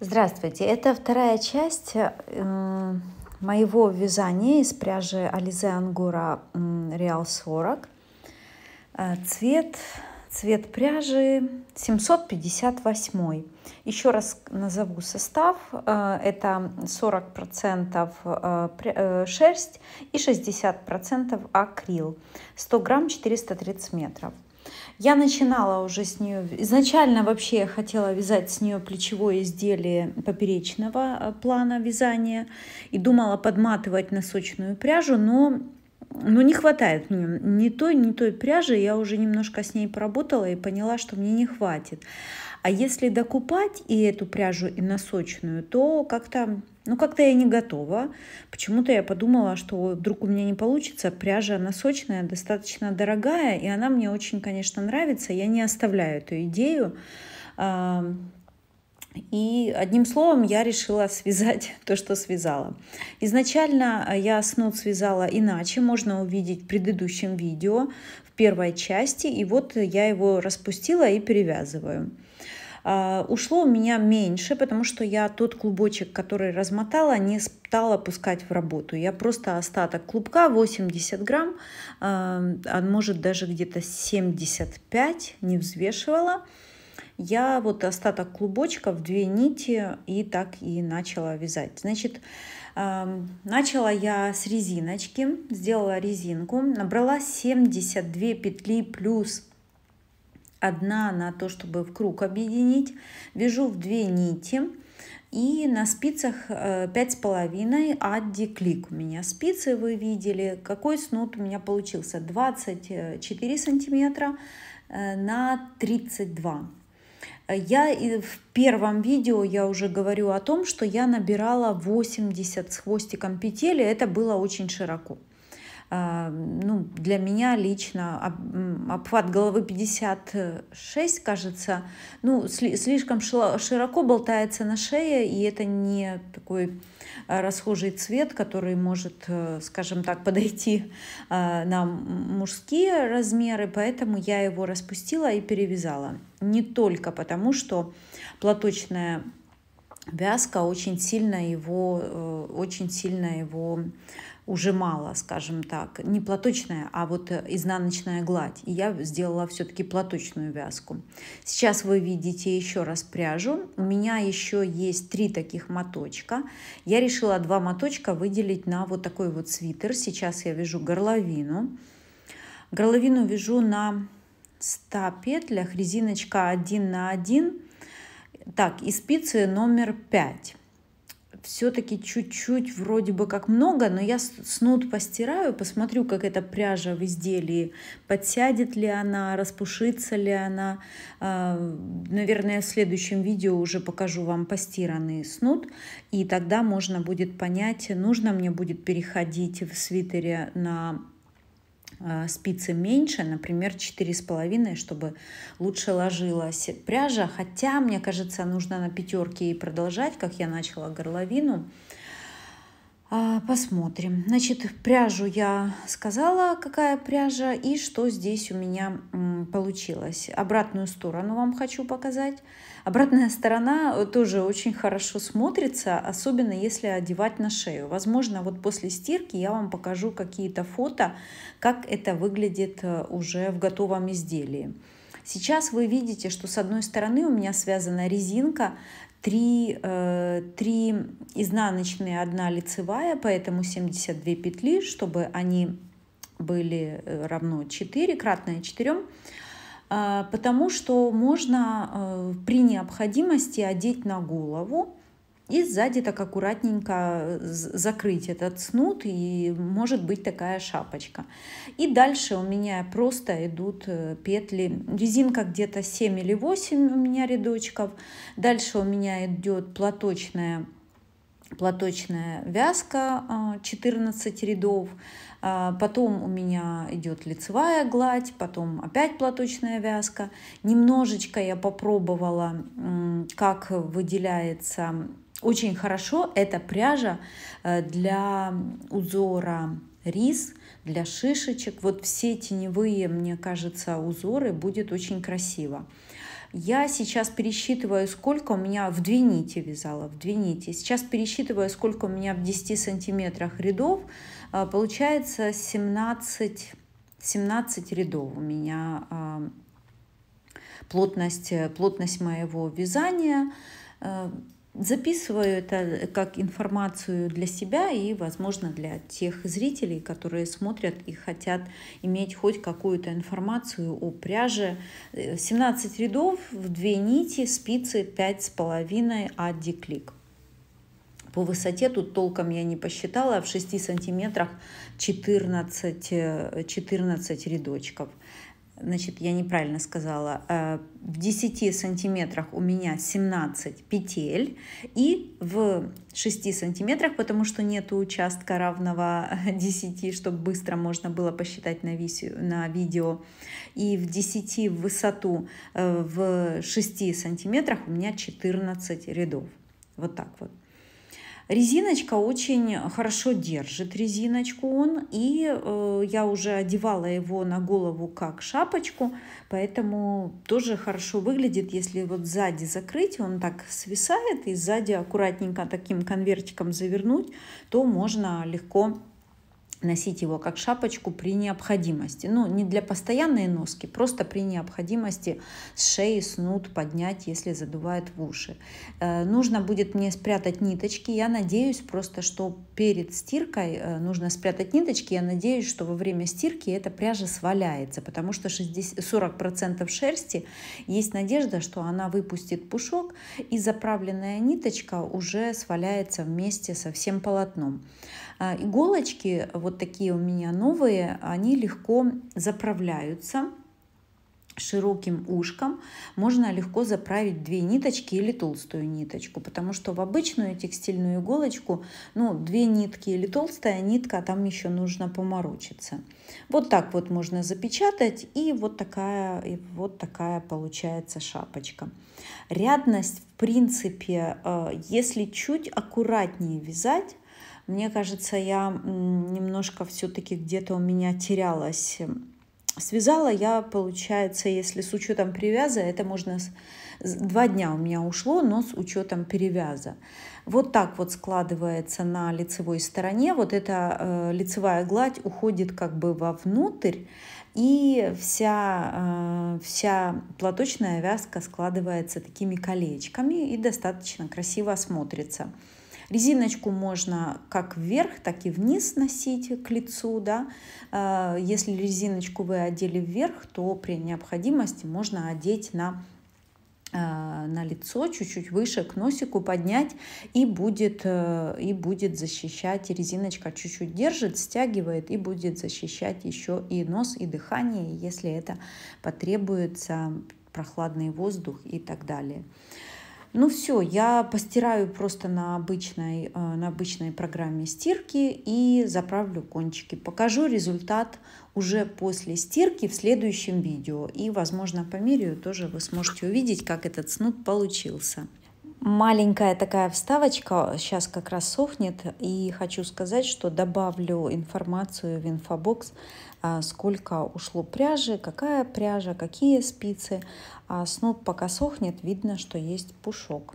Здравствуйте! Это вторая часть э, моего вязания из пряжи Ализе Ангура Реал 40. Э, цвет, цвет пряжи 758. Еще раз назову состав. Э, это 40% шерсть и 60% акрил. 100 грамм 430 метров. Я начинала уже с нее. Изначально вообще я хотела вязать с нее плечевое изделие поперечного а, плана вязания и думала подматывать носочную пряжу, но ну не хватает мне не той, не той пряжи. Я уже немножко с ней поработала и поняла, что мне не хватит. А если докупать и эту пряжу, и носочную, то как-то ну, как-то я не готова. Почему-то я подумала, что вдруг у меня не получится. Пряжа носочная, достаточно дорогая, и она мне очень, конечно, нравится. Я не оставляю эту идею и одним словом я решила связать то, что связала. Изначально э, я снуд связала иначе, можно увидеть в предыдущем видео, в первой части. И вот я его распустила и перевязываю. А, ушло у меня меньше, потому что я тот клубочек, который размотала, не стала пускать в работу. Я просто остаток клубка 80 грамм, а, а может даже где-то 75 не взвешивала я вот остаток клубочка в две нити и так и начала вязать. Значит, начала я с резиночки, сделала резинку, набрала 72 петли плюс одна на то, чтобы в круг объединить, вяжу в две нити, и на спицах 5,5 Адди Клик у меня спицы, вы видели. Какой снуд у меня получился? 24 э, сантиметра э, на 32. Я в первом видео я уже говорю о том, что я набирала 80 с хвостиком петели, это было очень широко. А, ну, для меня лично обхват головы 56, кажется, ну, слишком широко болтается на шее, и это не такой а, расхожий цвет, который может, э, скажем так, подойти а, на мужские размеры, поэтому я его распустила и перевязала. Не только потому, что платочная вязка очень сильно его, э, очень сильно его ужимала, скажем так, не платочная, а вот э, изнаночная гладь. И я сделала все-таки платочную вязку. Сейчас вы видите еще раз пряжу. У меня еще есть три таких моточка. Я решила два моточка выделить на вот такой вот свитер. Сейчас я вяжу горловину. Горловину вяжу на 100 петлях, резиночка 1 на 1 так, и спицы номер пять. Все-таки чуть-чуть вроде бы как много, но я снуд постираю, посмотрю, как эта пряжа в изделии, подсядет ли она, распушится ли она. А, наверное, в следующем видео уже покажу вам постиранный снуд, и тогда можно будет понять, нужно мне будет переходить в свитере на а, спицы меньше, например, 4,5, чтобы лучше ложилась пряжа. Хотя, мне кажется, нужно на пятерке и продолжать, как я начала горловину. А, посмотрим. Значит, пряжу я сказала, какая пряжа и что здесь у меня получилось. Обратную сторону вам хочу показать. Обратная сторона э, тоже очень хорошо смотрится, особенно если одевать на шею. Возможно, вот после стирки я вам покажу какие-то фото, как это выглядит э, уже в готовом изделии. Сейчас вы видите, что с одной стороны у меня связана резинка, три э, три изнаночные, одна лицевая, поэтому 72 петли, чтобы они были э, равно 4, кратное 4, а, потому что можно э, при необходимости одеть на голову и сзади так аккуратненько э, закрыть этот снуд, и может быть такая шапочка. И дальше у меня просто идут э, петли. Резинка где-то 7 или 8 у меня рядочков. Дальше у меня идет платочная платочная вязка 14 а, рядов, а, потом у меня идет лицевая гладь, потом опять платочная вязка. Немножечко я попробовала, как выделяется очень хорошо эта пряжа э, для узора рис, для шишечек. Вот все теневые, мне кажется, узоры будет очень красиво. Я сейчас пересчитываю, сколько у меня в две нити вязала, в две нити. Сейчас пересчитываю, сколько у меня в 10 сантиметрах рядов. Э, получается 17, 17 рядов у меня э, плотность, плотность моего вязания. Записываю это э, как информацию для себя и, возможно, для тех зрителей, которые смотрят и хотят иметь хоть какую-то информацию о пряже. 17 э, рядов в две нити, спицы 5,5 от клик По высоте тут толком я не посчитала, в 6 сантиметрах 14, 14 э, рядочков значит, я неправильно сказала, э, в 10 сантиметрах у меня 17 петель и в 6 сантиметрах, потому что нет участка равного 10, чтобы быстро можно было посчитать на, виси, на видео, и в 10 в высоту э, в 6 сантиметрах у меня 14 рядов. Вот так вот. Резиночка очень хорошо держит резиночку он, и э, я уже одевала его на голову как шапочку, поэтому тоже хорошо выглядит, если вот сзади закрыть, он так свисает, и сзади аккуратненько таким конвертиком завернуть, то можно легко носить его как шапочку при необходимости. Ну, не для постоянной носки, просто при необходимости с шеи снуд поднять, если задувает в уши. Э, нужно будет мне спрятать ниточки. Я надеюсь просто, что перед стиркой э, нужно спрятать ниточки. Я надеюсь, что во время стирки эта пряжа сваляется, потому что 60, 40% шерсти есть надежда, что она выпустит пушок, и заправленная ниточка уже сваляется вместе со всем полотном. А, иголочки вот такие у меня новые, они легко заправляются широким ушком можно легко заправить две ниточки или толстую ниточку, потому что в обычную текстильную иголочку, ну, две нитки или толстая нитка, там еще нужно поморочиться. Вот так вот можно запечатать, и вот такая, и вот такая получается шапочка. Рядность, в принципе, э, если чуть аккуратнее вязать, мне кажется, я немножко все-таки где-то у меня терялась. Эм, связала я, получается, если с учетом привяза, это можно... Два дня у меня ушло, но с учетом перевяза. Вот так вот складывается на лицевой стороне. Вот эта э, лицевая гладь уходит как бы вовнутрь, и вся, э, вся платочная вязка складывается такими колечками и достаточно красиво смотрится. Резиночку можно как вверх, так и вниз носить к лицу. Да? Э, если резиночку вы одели вверх, то при необходимости можно одеть на э, на лицо, чуть-чуть выше к носику поднять и будет, э, и будет защищать, резиночка чуть-чуть держит, стягивает и будет защищать еще и нос, и дыхание, если это потребуется, прохладный воздух и так далее. Ну все, я постираю просто на обычной, э, на обычной программе стирки и заправлю кончики. Покажу результат уже после стирки в следующем видео. И, возможно, по мерию тоже вы сможете увидеть, как этот снуд получился. Маленькая такая вставочка, сейчас как раз сохнет, и хочу сказать, что добавлю информацию в инфобокс, а, сколько ушло пряжи, какая пряжа, какие спицы. А сноп пока сохнет, видно, что есть пушок.